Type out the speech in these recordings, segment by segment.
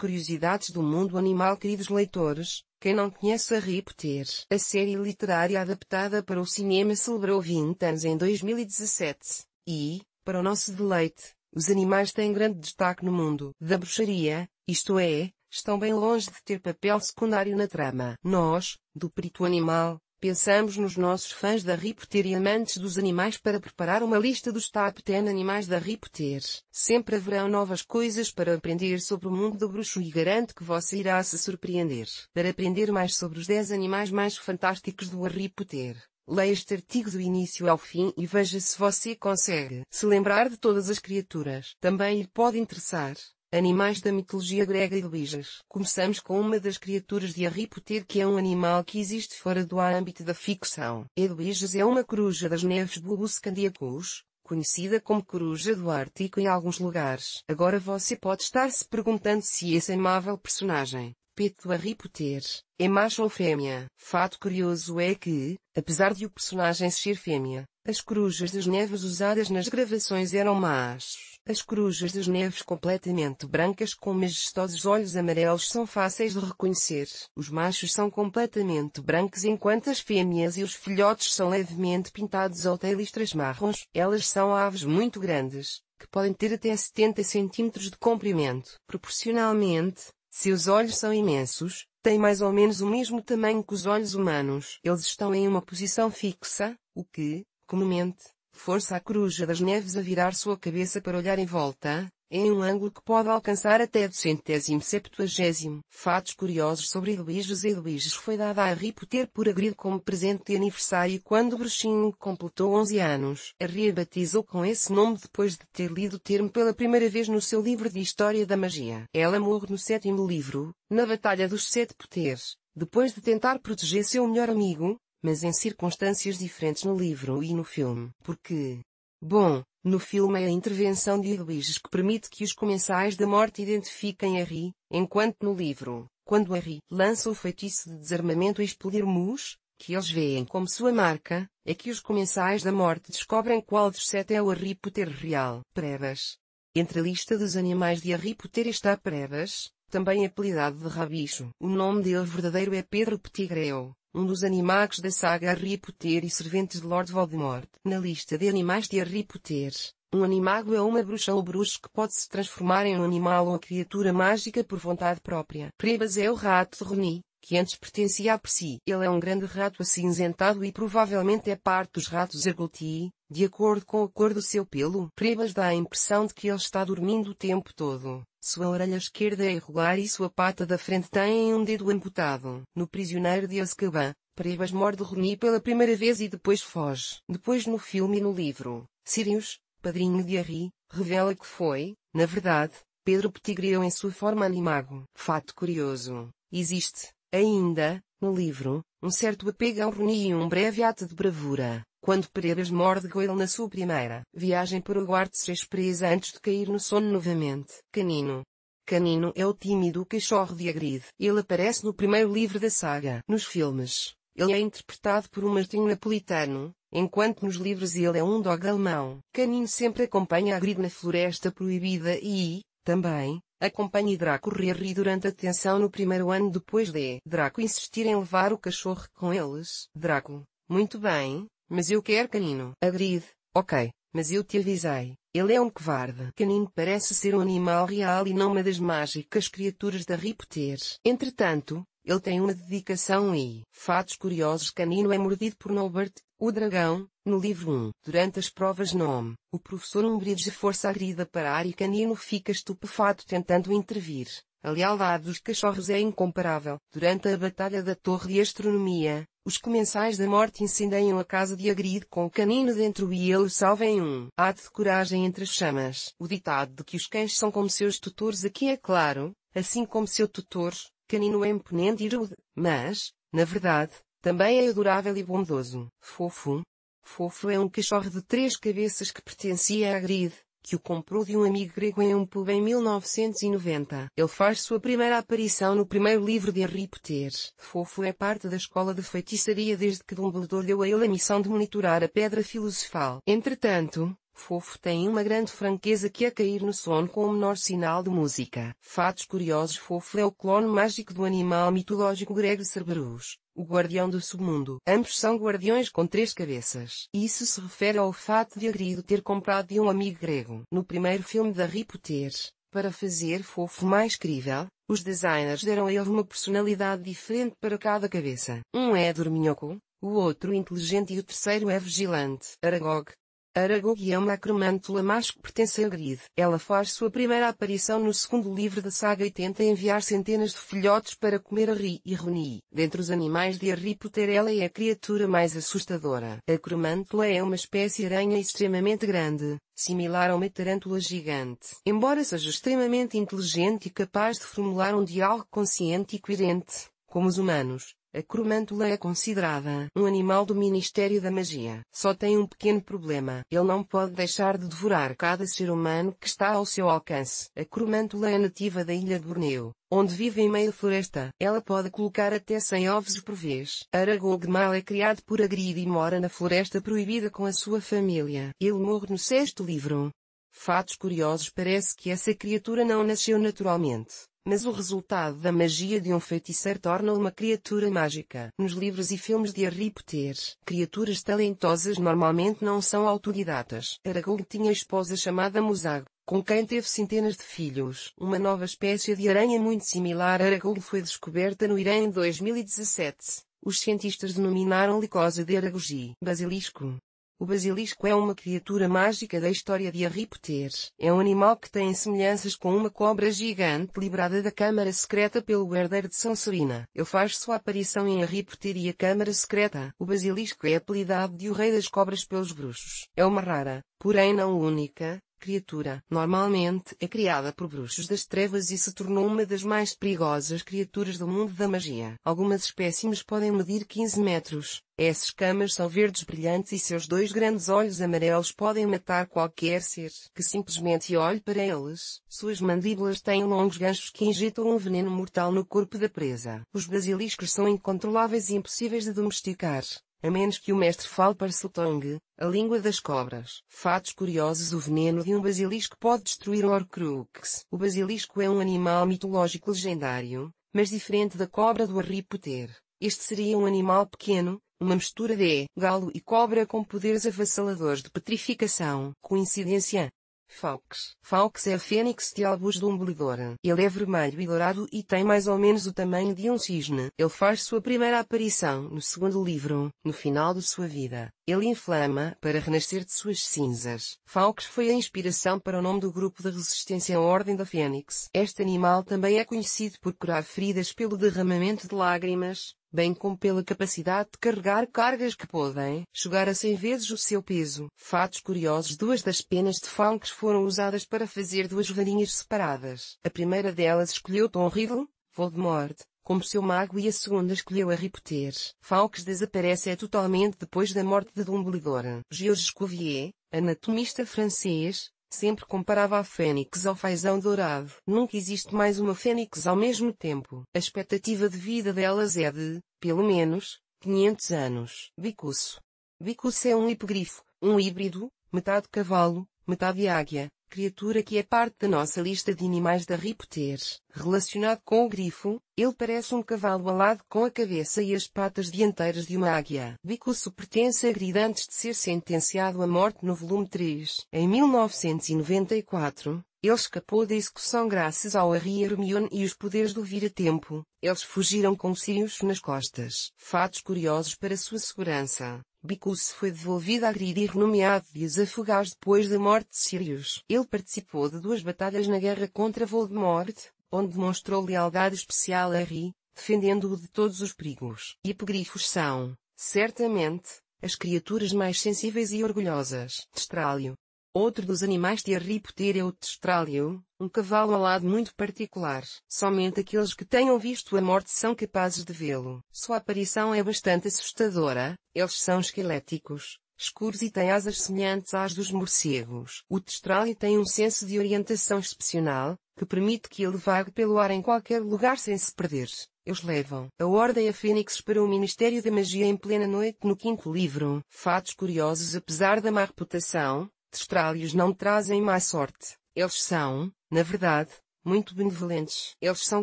Curiosidades do mundo animal Queridos leitores, quem não conhece a Ripter, a série literária adaptada para o cinema celebrou 20 anos em 2017, e, para o nosso deleite, os animais têm grande destaque no mundo da bruxaria, isto é, estão bem longe de ter papel secundário na trama. Nós, do perito animal, Pensamos nos nossos fãs da Ripter e amantes dos animais para preparar uma lista dos top 10 animais da Ripter. Sempre haverão novas coisas para aprender sobre o mundo do bruxo e garanto que você irá se surpreender. Para aprender mais sobre os 10 animais mais fantásticos do Ripter, leia este artigo do início ao fim e veja se você consegue se lembrar de todas as criaturas. Também lhe pode interessar Animais da mitologia grega e lijas. Começamos com uma das criaturas de Harry Potter que é um animal que existe fora do âmbito da ficção. Edwiges é uma coruja das neves Bulbus candiacus, conhecida como coruja do Ártico em alguns lugares. Agora você pode estar se perguntando se esse amável personagem, Peto Harry Potter, é macho ou fêmea. Fato curioso é que, apesar de o personagem ser fêmea, as corujas das neves usadas nas gravações eram machos. As corujas das neves completamente brancas com majestosos olhos amarelos são fáceis de reconhecer. Os machos são completamente brancos enquanto as fêmeas e os filhotes são levemente pintados ou têm listras marrons. Elas são aves muito grandes, que podem ter até 70 cm de comprimento. Proporcionalmente, seus olhos são imensos, têm mais ou menos o mesmo tamanho que os olhos humanos. Eles estão em uma posição fixa, o que, comumente, força a coruja das neves a virar sua cabeça para olhar em volta, em um ângulo que pode alcançar até do centésimo septuagésimo. Fatos curiosos sobre e Eloígios foi dada a Harry Potter por agrido como presente de aniversário quando Bruxinho completou 11 anos. Harry batizou com esse nome depois de ter lido o termo pela primeira vez no seu livro de História da Magia. Ela morre no sétimo livro, na Batalha dos Sete Poteres, depois de tentar proteger seu melhor amigo, mas em circunstâncias diferentes no livro e no filme, porque, bom, no filme é a intervenção de Luiz que permite que os comensais da morte identifiquem Harry, enquanto no livro, quando Harry lança o feitiço de desarmamento a explodir mus, que eles veem como sua marca, é que os comensais da morte descobrem qual dos sete é o Harry Potter real. Prebas. Entre a lista dos animais de Harry Potter está Prebas, também apelidado de Rabicho. O nome dele verdadeiro é Pedro Petigreu um dos animagos da saga Harry Potter e serventes de Lord Voldemort. Na lista de animais de Harry Potter, um animago é uma bruxa ou bruxo que pode se transformar em um animal ou criatura mágica por vontade própria. Prebas é o rato de Rony, que antes pertencia a Percy. Ele é um grande rato acinzentado e provavelmente é parte dos ratos Ergultii, de acordo com a cor do seu pelo, Prebas dá a impressão de que ele está dormindo o tempo todo. Sua orelha esquerda é irregular e sua pata da frente tem um dedo amputado. No prisioneiro de Azkaban, Prebas morde Rony pela primeira vez e depois foge. Depois no filme e no livro, Sirius, padrinho de Harry, revela que foi, na verdade, Pedro Petigreu em sua forma animago. Fato curioso, existe, ainda, no livro, um certo apego ao Rony e um breve ato de bravura. Quando Pereiras morde Goyle na sua primeira viagem por aguarde seis presa antes de cair no sono novamente. Canino. Canino é o tímido cachorro de Agrid. Ele aparece no primeiro livro da saga. Nos filmes, ele é interpretado por um Martinho Napolitano, enquanto nos livros ele é um dog alemão. Canino sempre acompanha Agrid na Floresta Proibida e, também, acompanha Draco Riri durante a detenção no primeiro ano depois de Draco insistir em levar o cachorro com eles. Draco, muito bem, mas eu quero canino. Agride. Ok, mas eu te avisei. Ele é um covarde. Canino parece ser um animal real e não uma das mágicas criaturas da Ripeter. Entretanto, ele tem uma dedicação e fatos curiosos. Canino é mordido por Norbert, o dragão, no livro 1. Durante as provas nome. o professor Umbridge força a grida parar e Canino fica estupefato tentando intervir. A lealdade dos cachorros é incomparável. Durante a Batalha da Torre de Astronomia, os comensais da morte incendiam a casa de Agrid com o canino dentro e ele salva em um ato de coragem entre as chamas. O ditado de que os cães são como seus tutores aqui é claro, assim como seu tutor, canino é imponente e rude, mas, na verdade, também é adorável e bondoso. Fofo. Fofo é um cachorro de três cabeças que pertencia a Agrid, que o comprou de um amigo grego em um pub em 1990. Ele faz sua primeira aparição no primeiro livro de Harry Potter. Fofo é parte da escola de feitiçaria desde que Dumbledore deu a ele a missão de monitorar a Pedra Filosofal. Entretanto, Fofo tem uma grande franqueza que é cair no sono com o menor sinal de música. Fatos curiosos Fofo é o clone mágico do animal mitológico grego Cerberus o guardião do submundo. Ambos são guardiões com três cabeças. Isso se refere ao fato de Agrido ter comprado de um amigo grego. No primeiro filme da Ripoter, para fazer fofo mais crível, os designers deram a ele uma personalidade diferente para cada cabeça. Um é dorminhoco, o outro inteligente e o terceiro é vigilante. Aragog, Aragog é uma acromântula mais que pertence a Grid. Ela faz sua primeira aparição no segundo livro da saga e tenta enviar centenas de filhotes para comer a Ri e Runi. Dentre os animais de Harry Potter, ela é a criatura mais assustadora. A acromântula é uma espécie aranha extremamente grande, similar a uma tarântula gigante. Embora seja extremamente inteligente e capaz de formular um diálogo consciente e coerente, como os humanos, a cromântula é considerada um animal do Ministério da Magia. Só tem um pequeno problema. Ele não pode deixar de devorar cada ser humano que está ao seu alcance. A cromântula é nativa da ilha de Borneo, onde vive em meio floresta. Ela pode colocar até 100 ovos por vez. Aragogmal é criado por Agrid e mora na floresta proibida com a sua família. Ele morre no sexto livro. Fatos curiosos parece que essa criatura não nasceu naturalmente mas o resultado da magia de um feiticeiro torna uma criatura mágica. Nos livros e filmes de Harry Potter, criaturas talentosas normalmente não são autodidatas. Aragorn tinha esposa chamada Musag, com quem teve centenas de filhos. Uma nova espécie de aranha muito similar a Aragorn foi descoberta no Irã em 2017. Os cientistas denominaram licose de Aragogi. Basilisco. O basilisco é uma criatura mágica da história de Harry Potter. É um animal que tem semelhanças com uma cobra gigante liberada da Câmara Secreta pelo herdeiro de Sonserina. Ele faz sua aparição em Harry Potter e a Câmara Secreta. O basilisco é apelidado de o Rei das Cobras pelos bruxos. É uma rara, porém não única, criatura normalmente é criada por bruxos das trevas e se tornou uma das mais perigosas criaturas do mundo da magia. Algumas espécimes podem medir 15 metros. Essas camas são verdes brilhantes e seus dois grandes olhos amarelos podem matar qualquer ser que simplesmente olhe para eles. Suas mandíbulas têm longos ganchos que injetam um veneno mortal no corpo da presa. Os basiliscos são incontroláveis e impossíveis de domesticar. A menos que o mestre fale para Sutong, a língua das cobras. Fatos curiosos O veneno de um basilisco pode destruir um Horcrux. O basilisco é um animal mitológico legendário, mas diferente da cobra do Harry Potter. Este seria um animal pequeno, uma mistura de galo e cobra com poderes avassaladores de petrificação. Coincidência? Fawkes. Fawkes é a fênix de Albus Dumbledore. Ele é vermelho e dourado e tem mais ou menos o tamanho de um cisne. Ele faz sua primeira aparição no segundo livro, no final de sua vida. Ele inflama para renascer de suas cinzas. Fawkes foi a inspiração para o nome do grupo de resistência à Ordem da Fênix. Este animal também é conhecido por curar feridas pelo derramamento de lágrimas, bem como pela capacidade de carregar cargas que podem chegar a 100 vezes o seu peso. Fatos curiosos Duas das penas de Fawkes foram usadas para fazer duas varinhas separadas. A primeira delas escolheu Tom Riddle, Voldemort, como seu mago e a segunda escolheu Harry Potter. Fawkes desaparece é totalmente depois da morte de Dumbledore. Georges Cuvier, anatomista francês, Sempre comparava a fênix ao fazão dourado. Nunca existe mais uma fênix ao mesmo tempo. A expectativa de vida delas é de, pelo menos, 500 anos. Bicuço. Bicuço é um hipogrifo, um híbrido, metade cavalo, metade águia, criatura que é parte da nossa lista de animais da Ripter. Relacionado com o grifo, ele parece um cavalo alado com a cabeça e as patas dianteiras de uma águia. Bicusso pertence a grida antes de ser sentenciado à morte no volume 3. Em 1994, ele escapou da execução graças ao Harry Hermione e os poderes do vira-tempo. Eles fugiram com Sirius nas costas. Fatos curiosos para sua segurança. Bicus foi devolvido a Grid e renomeado os Afogados depois da morte de Sirius. Ele participou de duas batalhas na guerra contra Voldemort, onde demonstrou lealdade especial a Harry, defendendo-o de todos os perigos. Hipogrifos são, certamente, as criaturas mais sensíveis e orgulhosas. Destralho, Outro dos animais de terripter é o testrálio, um cavalo alado muito particular. Somente aqueles que tenham visto a morte são capazes de vê-lo. Sua aparição é bastante assustadora, eles são esqueléticos, escuros e têm asas semelhantes às dos morcegos. O testrálio tem um senso de orientação excepcional, que permite que ele vague pelo ar em qualquer lugar sem se perder. Eles levam a Ordem a Fênix para o Ministério da Magia em plena noite no quinto livro. Fatos curiosos Apesar da má reputação, Destralhos não trazem má sorte. Eles são, na verdade, muito benevolentes. Eles são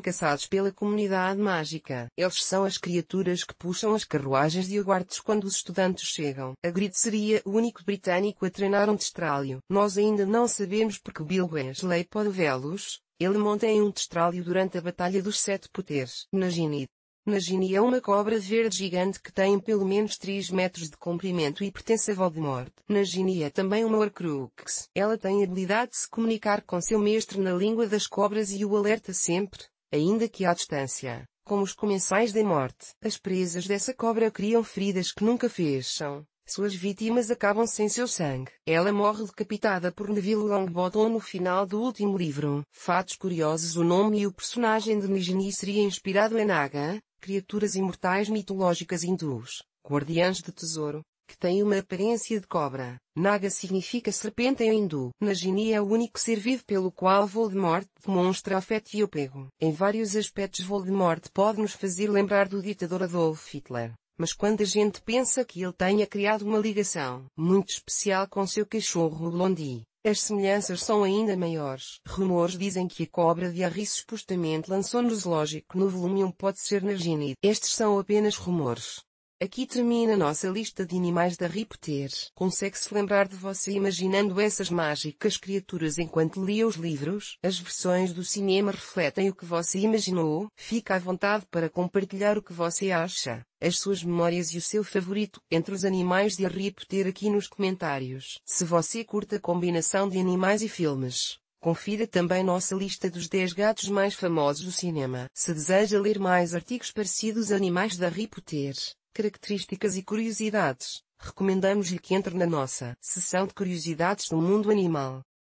caçados pela comunidade mágica. Eles são as criaturas que puxam as carruagens de aguardes quando os estudantes chegam. A Grid seria o único britânico a treinar um destralho. Nós ainda não sabemos porque Bill Wesley pode vê-los. Ele monta em um destralho durante a Batalha dos Sete Poderes. Na Ginit, Nagini é uma cobra verde gigante que tem pelo menos 3 metros de comprimento e pertence a Voldemort. morte. Gini é também uma Horcrux. Ela tem habilidade de se comunicar com seu mestre na língua das cobras e o alerta sempre, ainda que à distância como os comensais da morte. As presas dessa cobra criam feridas que nunca fecham. Suas vítimas acabam sem seu sangue. Ela morre decapitada por Neville Longbottom no final do último livro. Fatos curiosos O nome e o personagem de Nigini seria inspirado em Naga, criaturas imortais mitológicas hindus, guardiãs de tesouro, que têm uma aparência de cobra. Naga significa serpente em hindu. Nagini é o único ser vivo pelo qual Voldemort demonstra afeto e apego. Em vários aspectos Voldemort pode nos fazer lembrar do ditador Adolf Hitler, mas quando a gente pensa que ele tenha criado uma ligação muito especial com seu cachorro Blondie, as semelhanças são ainda maiores. Rumores dizem que a cobra de Harry supostamente lançou no zoológico no volume 1 pode ser nargini. Estes são apenas rumores. Aqui termina a nossa lista de animais da Ripter. Consegue-se lembrar de você imaginando essas mágicas criaturas enquanto lia os livros? As versões do cinema refletem o que você imaginou? Fica à vontade para compartilhar o que você acha, as suas memórias e o seu favorito entre os animais de Ripter aqui nos comentários. Se você curta a combinação de animais e filmes, Confira também nossa lista dos 10 gatos mais famosos do cinema. Se deseja ler mais artigos parecidos animais da Ripoter, características e curiosidades, recomendamos-lhe que entre na nossa sessão de curiosidades do mundo animal.